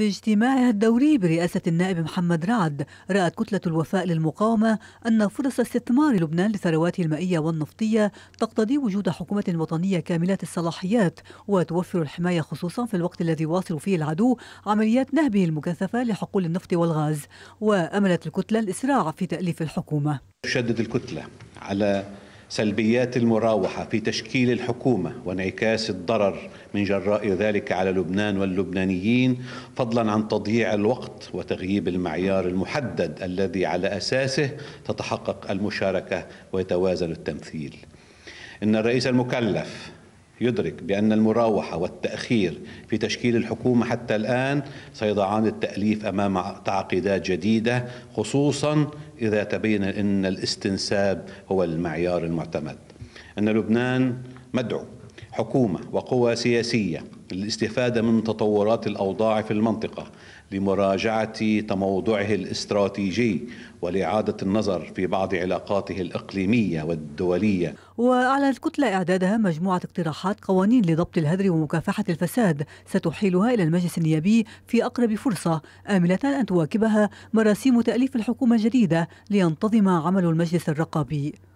في اجتماعها الدوري برئاسة النائب محمد رعد رأت كتلة الوفاء للمقاومة أن فرص استثمار لبنان لثرواته المائية والنفطية تقتضي وجود حكومة وطنية كاملة الصلاحيات وتوفر الحماية خصوصا في الوقت الذي واصل فيه العدو عمليات نهبه المكثفة لحقول النفط والغاز وأملت الكتلة الإسراع في تأليف الحكومة تشدد الكتلة على سلبيات المراوحة في تشكيل الحكومة وانعكاس الضرر من جراء ذلك على لبنان واللبنانيين فضلا عن تضييع الوقت وتغييب المعيار المحدد الذي على أساسه تتحقق المشاركة ويتوازن التمثيل إن الرئيس المكلف يدرك بأن المراوحة والتأخير في تشكيل الحكومة حتى الآن سيضعان التأليف أمام تعقيدات جديدة خصوصا إذا تبين أن الاستنساب هو المعيار المعتمد أن لبنان مدعو حكومة وقوى سياسية للاستفادة من تطورات الأوضاع في المنطقة لمراجعة تموضعه الاستراتيجي ولإعادة النظر في بعض علاقاته الإقليمية والدولية وأعلنت كتلة إعدادها مجموعة اقتراحات قوانين لضبط الهدر ومكافحة الفساد ستحيلها إلى المجلس النيابي في أقرب فرصة آملة أن تواكبها مراسيم تأليف الحكومة الجديدة لينتظم عمل المجلس الرقابي